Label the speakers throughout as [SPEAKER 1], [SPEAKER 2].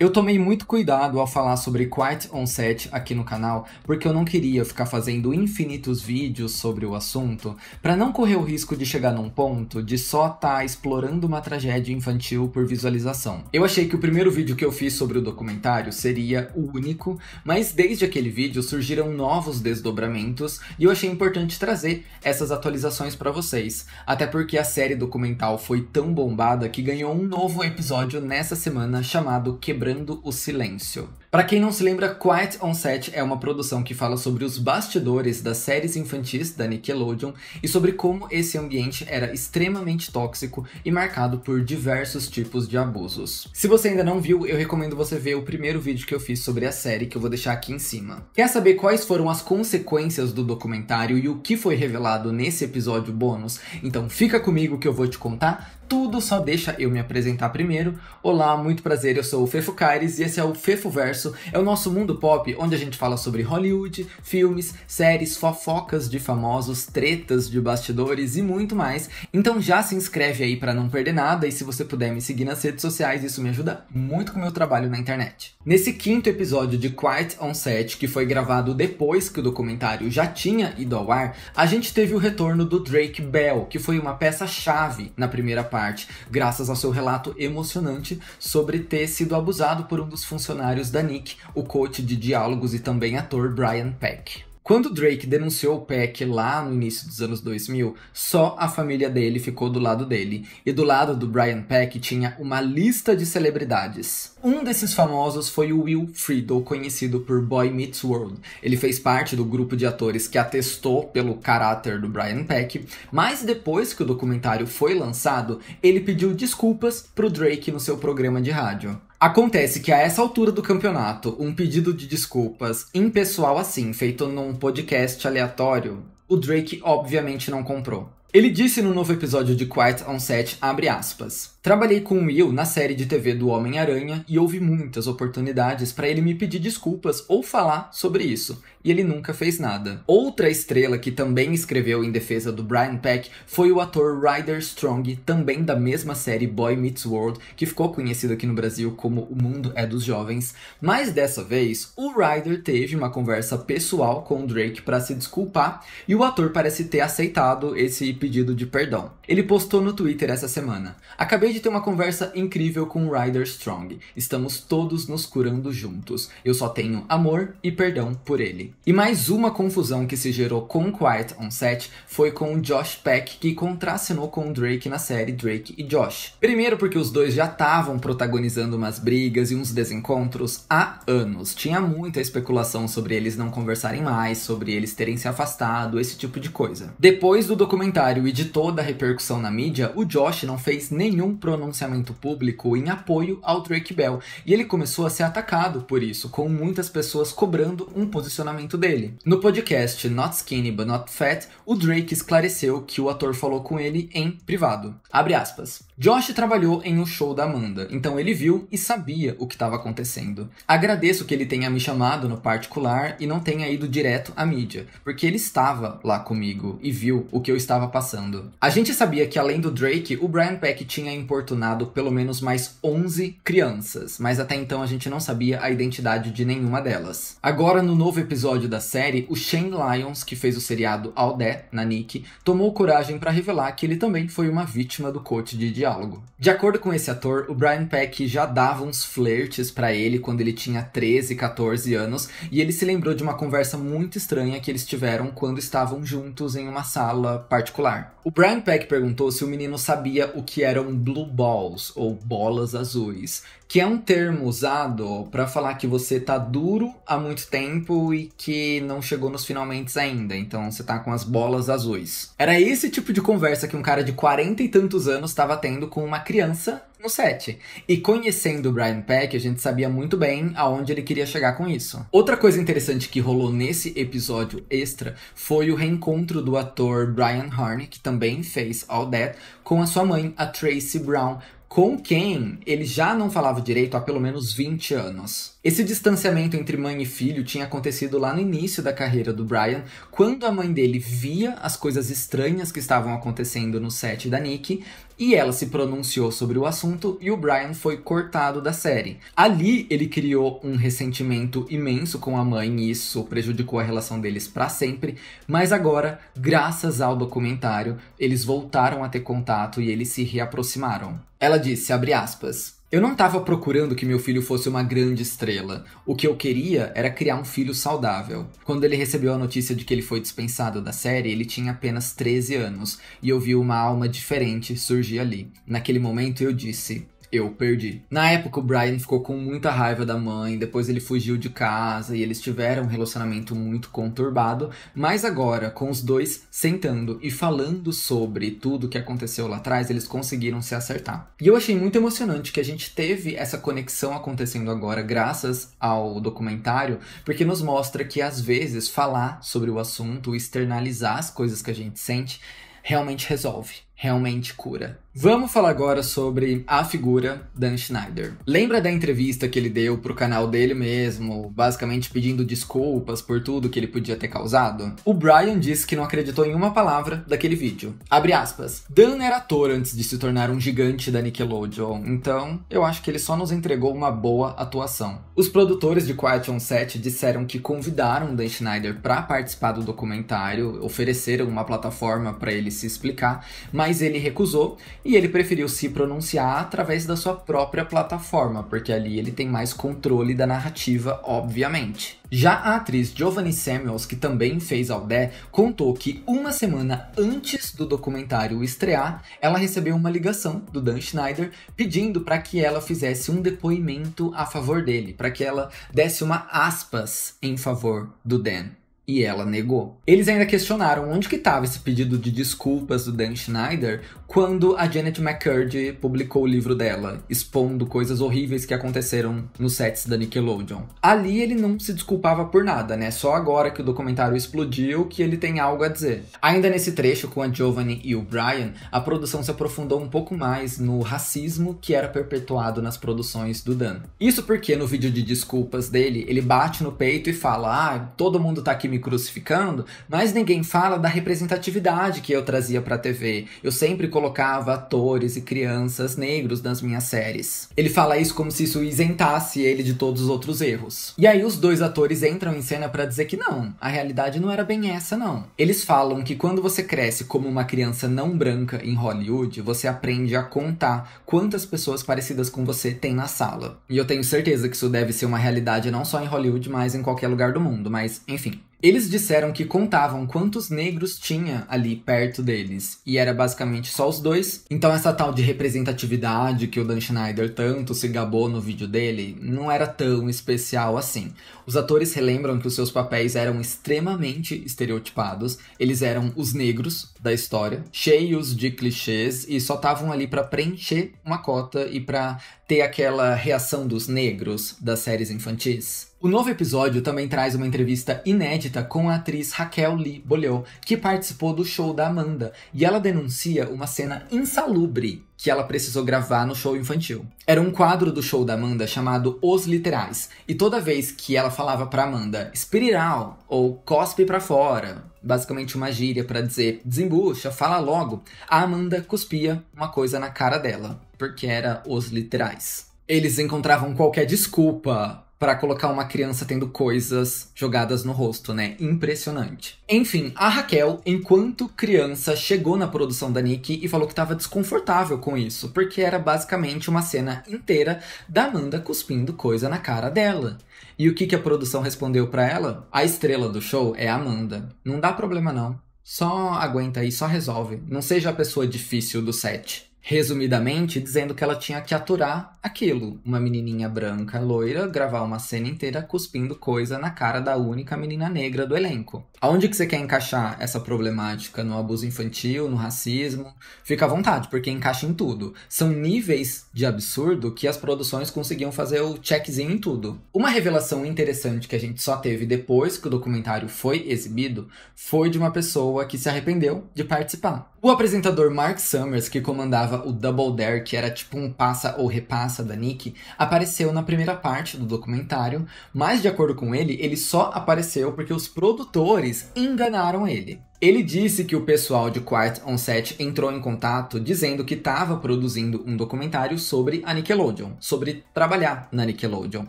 [SPEAKER 1] Eu tomei muito cuidado ao falar sobre Quiet On Set aqui no canal, porque eu não queria ficar fazendo infinitos vídeos sobre o assunto, para não correr o risco de chegar num ponto de só estar tá explorando uma tragédia infantil por visualização. Eu achei que o primeiro vídeo que eu fiz sobre o documentário seria o único, mas desde aquele vídeo surgiram novos desdobramentos e eu achei importante trazer essas atualizações para vocês, até porque a série documental foi tão bombada que ganhou um novo episódio nessa semana chamado Quebrando quebrando o silêncio. Para quem não se lembra, Quiet on Set é uma produção que fala sobre os bastidores das séries infantis da Nickelodeon e sobre como esse ambiente era extremamente tóxico e marcado por diversos tipos de abusos. Se você ainda não viu, eu recomendo você ver o primeiro vídeo que eu fiz sobre a série, que eu vou deixar aqui em cima. Quer saber quais foram as consequências do documentário e o que foi revelado nesse episódio bônus? Então fica comigo que eu vou te contar tudo, só deixa eu me apresentar primeiro. Olá, muito prazer, eu sou o Fefo Caires e esse é o Fefo Verso Universo é o nosso mundo pop onde a gente fala sobre Hollywood, filmes, séries, fofocas de famosos, tretas de bastidores e muito mais. Então já se inscreve aí para não perder nada e se você puder me seguir nas redes sociais, isso me ajuda muito com o meu trabalho na internet. Nesse quinto episódio de Quiet on Set, que foi gravado depois que o documentário já tinha ido ao ar, a gente teve o retorno do Drake Bell, que foi uma peça-chave na primeira parte, graças ao seu relato emocionante sobre ter sido abusado por um dos funcionários da Nick, o coach de diálogos e também ator Brian Peck. Quando Drake denunciou o Peck lá no início dos anos 2000, só a família dele ficou do lado dele, e do lado do Brian Peck tinha uma lista de celebridades. Um desses famosos foi o Will Friedle, conhecido por Boy Meets World. Ele fez parte do grupo de atores que atestou pelo caráter do Brian Peck, mas depois que o documentário foi lançado, ele pediu desculpas pro Drake no seu programa de rádio. Acontece que a essa altura do campeonato, um pedido de desculpas impessoal assim, feito num podcast aleatório, o Drake obviamente não comprou. Ele disse no novo episódio de Quiet on Set, abre aspas, Trabalhei com o Will na série de TV do Homem-Aranha e houve muitas oportunidades para ele me pedir desculpas ou falar sobre isso, e ele nunca fez nada. Outra estrela que também escreveu em defesa do Brian Peck foi o ator Ryder Strong, também da mesma série Boy Meets World, que ficou conhecido aqui no Brasil como O Mundo é dos Jovens, mas dessa vez o Ryder teve uma conversa pessoal com o Drake para se desculpar, e o ator parece ter aceitado esse pedido de perdão. Ele postou no Twitter essa semana: Acabei de ter uma conversa incrível com o Ryder Strong. Estamos todos nos curando juntos. Eu só tenho amor e perdão por ele. E mais uma confusão que se gerou com Quiet on Set foi com o Josh Peck, que contracenou com o Drake na série Drake e Josh. Primeiro, porque os dois já estavam protagonizando umas brigas e uns desencontros há anos. Tinha muita especulação sobre eles não conversarem mais, sobre eles terem se afastado, esse tipo de coisa. Depois do documentário, comentário e de toda a repercussão na mídia, o Josh não fez nenhum pronunciamento público em apoio ao Drake Bell, e ele começou a ser atacado por isso, com muitas pessoas cobrando um posicionamento dele. No podcast Not Skinny But Not Fat, o Drake esclareceu que o ator falou com ele em privado. Abre aspas. Josh trabalhou em um show da Amanda, então ele viu e sabia o que estava acontecendo. Agradeço que ele tenha me chamado no particular e não tenha ido direto à mídia, porque ele estava lá comigo e viu o que eu estava passando passando. A gente sabia que além do Drake, o Brian Peck tinha importunado pelo menos mais 11 crianças, mas até então a gente não sabia a identidade de nenhuma delas. Agora, no novo episódio da série, o Shane Lyons, que fez o seriado Aldé na Nick, tomou coragem para revelar que ele também foi uma vítima do coach de diálogo. De acordo com esse ator, o Brian Peck já dava uns flertes para ele quando ele tinha 13, 14 anos, e ele se lembrou de uma conversa muito estranha que eles tiveram quando estavam juntos em uma sala particular o Brian Peck perguntou se o menino sabia o que eram blue balls ou bolas azuis, que é um termo usado para falar que você tá duro há muito tempo e que não chegou nos finalmente ainda, então você tá com as bolas azuis. Era esse tipo de conversa que um cara de 40 e tantos anos estava tendo com uma criança no set. E conhecendo o Brian Peck, a gente sabia muito bem aonde ele queria chegar com isso. Outra coisa interessante que rolou nesse episódio extra foi o reencontro do ator Brian Harney, que também fez All That, com a sua mãe, a Tracy Brown, com quem ele já não falava direito há pelo menos 20 anos. Esse distanciamento entre mãe e filho tinha acontecido lá no início da carreira do Brian, quando a mãe dele via as coisas estranhas que estavam acontecendo no set da Nick e ela se pronunciou sobre o assunto e o Brian foi cortado da série. Ali ele criou um ressentimento imenso com a mãe e isso prejudicou a relação deles para sempre, mas agora, graças ao documentário, eles voltaram a ter contato e eles se reaproximaram. Ela disse, abre aspas, eu não estava procurando que meu filho fosse uma grande estrela. O que eu queria era criar um filho saudável. Quando ele recebeu a notícia de que ele foi dispensado da série, ele tinha apenas 13 anos, e eu vi uma alma diferente surgir ali. Naquele momento eu disse: eu perdi. Na época, o Brian ficou com muita raiva da mãe, depois ele fugiu de casa e eles tiveram um relacionamento muito conturbado. Mas agora, com os dois sentando e falando sobre tudo que aconteceu lá atrás, eles conseguiram se acertar. E eu achei muito emocionante que a gente teve essa conexão acontecendo agora, graças ao documentário, porque nos mostra que às vezes falar sobre o assunto, externalizar as coisas que a gente sente, realmente resolve, realmente cura. Vamos falar agora sobre a figura Dan Schneider. Lembra da entrevista que ele deu pro canal dele mesmo, basicamente pedindo desculpas por tudo que ele podia ter causado? O Brian disse que não acreditou em uma palavra daquele vídeo. Abre aspas. Dan era ator antes de se tornar um gigante da Nickelodeon, então eu acho que ele só nos entregou uma boa atuação. Os produtores de Quiet on Set disseram que convidaram Dan Schneider para participar do documentário, ofereceram uma plataforma para ele se explicar, mas ele recusou e ele preferiu se pronunciar através da sua própria plataforma, porque ali ele tem mais controle da narrativa, obviamente. Já a atriz Giovanni Samuels, que também fez Aldé, contou que uma semana antes do documentário estrear, ela recebeu uma ligação do Dan Schneider pedindo para que ela fizesse um depoimento a favor dele, para que ela desse uma aspas em favor do Dan e ela negou. Eles ainda questionaram onde que estava esse pedido de desculpas do Dan Schneider quando a Janet McCurdy publicou o livro dela, expondo coisas horríveis que aconteceram nos sets da Nickelodeon. Ali ele não se desculpava por nada, né? Só agora que o documentário explodiu que ele tem algo a dizer. Ainda nesse trecho com a Giovanni e o Brian, a produção se aprofundou um pouco mais no racismo que era perpetuado nas produções do Dan. Isso porque no vídeo de desculpas dele, ele bate no peito e fala: "Ah, todo mundo tá aqui me crucificando, mas ninguém fala da representatividade que eu trazia para a TV. Eu sempre colocava atores e crianças negros nas minhas séries. Ele fala isso como se isso isentasse ele de todos os outros erros. E aí os dois atores entram em cena para dizer que não, a realidade não era bem essa não. Eles falam que quando você cresce como uma criança não branca em Hollywood, você aprende a contar quantas pessoas parecidas com você tem na sala. E eu tenho certeza que isso deve ser uma realidade não só em Hollywood, mas em qualquer lugar do mundo, mas enfim. Eles disseram que contavam quantos negros tinha ali perto deles, e era basicamente só os dois. Então, essa tal de representatividade que o Dan Schneider tanto se gabou no vídeo dele não era tão especial assim. Os atores relembram que os seus papéis eram extremamente estereotipados, eles eram os negros da história, cheios de clichês e só estavam ali para preencher uma cota e para ter aquela reação dos negros das séries infantis. O novo episódio também traz uma entrevista inédita com a atriz Raquel Lee Bolheu, que participou do show da Amanda, e ela denuncia uma cena insalubre que ela precisou gravar no show infantil. Era um quadro do show da Amanda chamado Os Literais, e toda vez que ela falava para Amanda "espiral" ou cospe para fora, basicamente uma gíria para dizer desembucha, fala logo, a Amanda cuspia uma coisa na cara dela, porque era os literais. Eles encontravam qualquer desculpa para colocar uma criança tendo coisas jogadas no rosto, né? Impressionante. Enfim, a Raquel, enquanto criança, chegou na produção da Nick e falou que estava desconfortável com isso, porque era basicamente uma cena inteira da Amanda cuspindo coisa na cara dela. E o que, que a produção respondeu para ela? A estrela do show é a Amanda. Não dá problema não. Só aguenta aí, só resolve. Não seja a pessoa difícil do set. Resumidamente, dizendo que ela tinha que aturar aquilo. Uma menininha branca, loira, gravar uma cena inteira cuspindo coisa na cara da única menina negra do elenco. Aonde que você quer encaixar essa problemática? No abuso infantil, no racismo? Fica à vontade, porque encaixa em tudo. São níveis de absurdo que as produções conseguiam fazer o checkzinho em tudo. Uma revelação interessante que a gente só teve depois que o documentário foi exibido foi de uma pessoa que se arrependeu de participar. O apresentador Mark Summers, que comandava o Double Dare, que era tipo um passa ou repassa da Nick, apareceu na primeira parte do documentário, mas de acordo com ele, ele só apareceu porque os produtores enganaram ele. Ele disse que o pessoal de Quiet on Set entrou em contato dizendo que estava produzindo um documentário sobre a Nickelodeon, sobre trabalhar na Nickelodeon,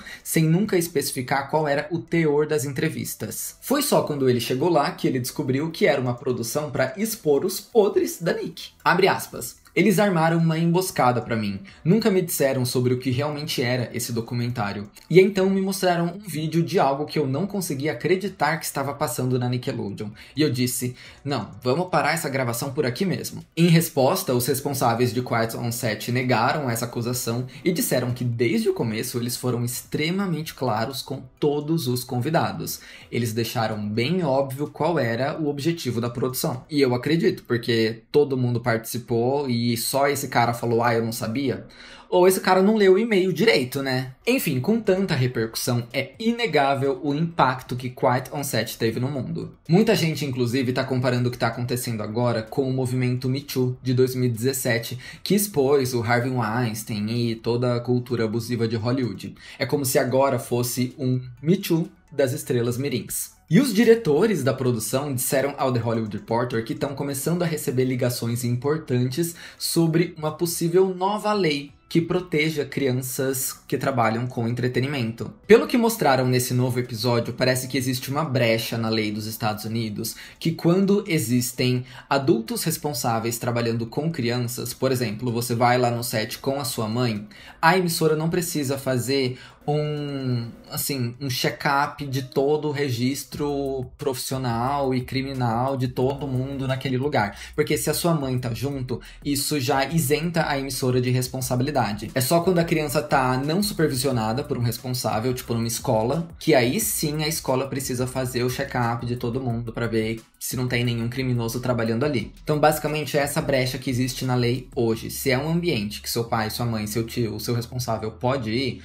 [SPEAKER 1] sem nunca especificar qual era o teor das entrevistas. Foi só quando ele chegou lá que ele descobriu que era uma produção para expor os podres da Nick. Abre aspas. Eles armaram uma emboscada para mim. Nunca me disseram sobre o que realmente era esse documentário. E então me mostraram um vídeo de algo que eu não conseguia acreditar que estava passando na Nickelodeon. E eu disse: "Não, vamos parar essa gravação por aqui mesmo". Em resposta, os responsáveis de Quiet on Set negaram essa acusação e disseram que desde o começo eles foram extremamente claros com todos os convidados. Eles deixaram bem óbvio qual era o objetivo da produção. E eu acredito, porque todo mundo participou e e só esse cara falou, ah, eu não sabia? Ou esse cara não leu o e-mail direito, né? Enfim, com tanta repercussão, é inegável o impacto que Quiet on Set teve no mundo. Muita gente, inclusive, tá comparando o que tá acontecendo agora com o movimento Me Too de 2017, que expôs o Harvey Weinstein e toda a cultura abusiva de Hollywood. É como se agora fosse um Me Too das estrelas mirins. E os diretores da produção disseram ao The Hollywood Reporter que estão começando a receber ligações importantes sobre uma possível nova lei que proteja crianças que trabalham com entretenimento. Pelo que mostraram nesse novo episódio, parece que existe uma brecha na lei dos Estados Unidos que, quando existem adultos responsáveis trabalhando com crianças, por exemplo, você vai lá no set com a sua mãe, a emissora não precisa fazer um assim um check-up de todo o registro profissional e criminal de todo mundo naquele lugar porque se a sua mãe tá junto isso já isenta a emissora de responsabilidade é só quando a criança tá não supervisionada por um responsável tipo numa escola que aí sim a escola precisa fazer o check-up de todo mundo para ver se não tem nenhum criminoso trabalhando ali então basicamente é essa brecha que existe na lei hoje se é um ambiente que seu pai sua mãe seu tio o seu responsável pode ir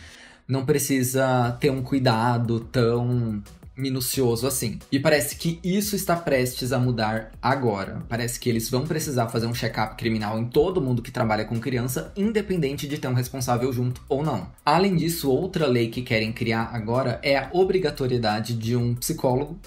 [SPEAKER 1] não precisa ter um cuidado tão minucioso assim. E parece que isso está prestes a mudar agora. Parece que eles vão precisar fazer um check-up criminal em todo mundo que trabalha com criança, independente de ter um responsável junto ou não. Além disso, outra lei que querem criar agora é a obrigatoriedade de um psicólogo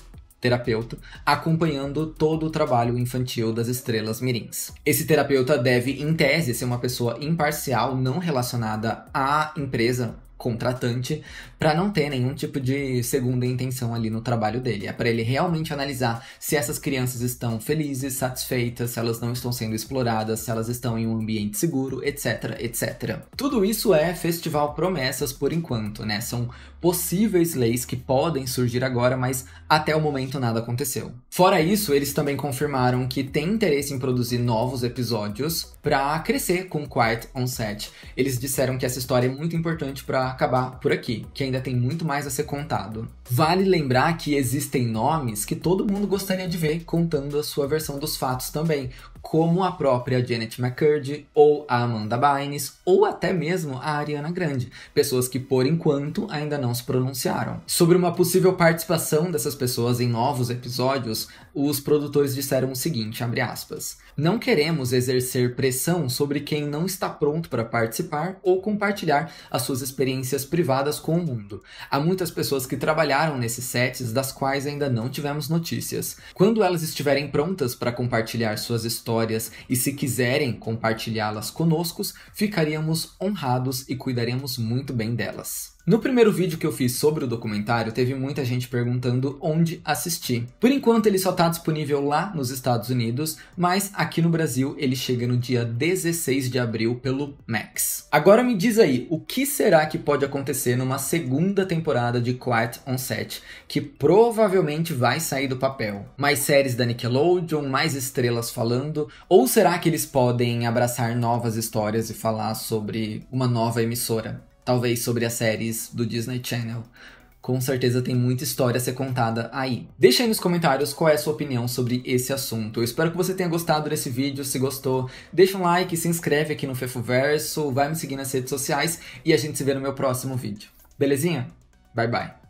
[SPEAKER 1] terapeuta, acompanhando todo o trabalho infantil das estrelas mirins. Esse terapeuta deve, em tese, ser uma pessoa imparcial, não relacionada à empresa contratante para não ter nenhum tipo de segunda intenção ali no trabalho dele. É para ele realmente analisar se essas crianças estão felizes, satisfeitas, se elas não estão sendo exploradas, se elas estão em um ambiente seguro, etc, etc. Tudo isso é Festival Promessas por enquanto, né? São possíveis leis que podem surgir agora, mas até o momento nada aconteceu. Fora isso, eles também confirmaram que têm interesse em produzir novos episódios para crescer com Quiet on Set. Eles disseram que essa história é muito importante para acabar por aqui, que ainda tem muito mais a ser contado. Vale lembrar que existem nomes que todo mundo gostaria de ver contando a sua versão dos fatos também, como a própria Janet McCurdy ou a Amanda Bynes ou até mesmo a Ariana Grande, pessoas que por enquanto ainda não se pronunciaram. Sobre uma possível participação dessas pessoas em novos episódios, os produtores disseram o seguinte, aspas, "Não queremos exercer pressão sobre quem não está pronto para participar ou compartilhar as suas experiências privadas com o mundo. Há muitas pessoas que trabalharam nesses sets das quais ainda não tivemos notícias. Quando elas estiverem prontas para compartilhar suas histórias histórias e se quiserem compartilhá-las conosco, ficaríamos honrados e cuidaremos muito bem delas. No primeiro vídeo que eu fiz sobre o documentário, teve muita gente perguntando onde assistir. Por enquanto, ele só está disponível lá nos Estados Unidos, mas aqui no Brasil ele chega no dia 16 de abril pelo Max. Agora me diz aí, o que será que pode acontecer numa segunda temporada de Quiet on Set, que provavelmente vai sair do papel? Mais séries da Nickelodeon, mais estrelas falando, ou será que eles podem abraçar novas histórias e falar sobre uma nova emissora? talvez sobre as séries do Disney Channel. Com certeza tem muita história a ser contada aí. Deixa aí nos comentários qual é a sua opinião sobre esse assunto. Eu espero que você tenha gostado desse vídeo. Se gostou, deixa um like, se inscreve aqui no Fefuverso, vai me seguir nas redes sociais e a gente se vê no meu próximo vídeo. Belezinha? Bye bye.